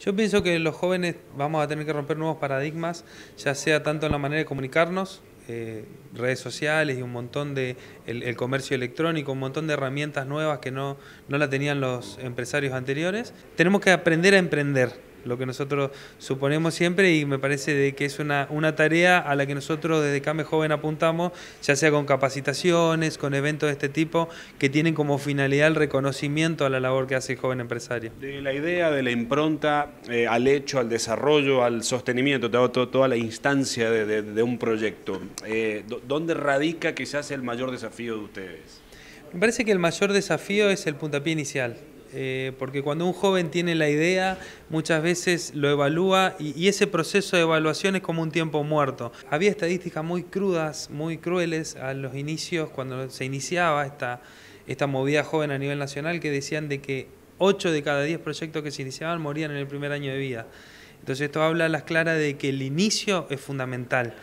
Yo pienso que los jóvenes vamos a tener que romper nuevos paradigmas, ya sea tanto en la manera de comunicarnos, eh, redes sociales y un montón de el, comercio electrónico, un montón de herramientas nuevas que no, no la tenían los empresarios anteriores. Tenemos que aprender a emprender, lo que nosotros suponemos siempre y me parece de que es una, tarea a la que nosotros desde CAME Joven apuntamos, ya sea con capacitaciones, con eventos de este tipo, que tienen como finalidad el reconocimiento a la labor que hace el joven empresario. De la idea de la impronta eh, al hecho, al desarrollo, al sostenimiento, toda, toda la instancia de, un proyecto, eh, ¿dónde radica quizás el mayor desafío de ustedes? Me parece que el mayor desafío es el puntapié inicial. Eh, porque cuando un joven tiene la idea, muchas veces lo evalúa y, ese proceso de evaluación es como un tiempo muerto. Había estadísticas muy crudas, muy crueles a los inicios, cuando se iniciaba esta, esta movida joven a nivel nacional, que decían de que 8 de cada 10 proyectos que se iniciaban morían en el primer año de vida. Entonces esto habla a las claras de que el inicio es fundamental.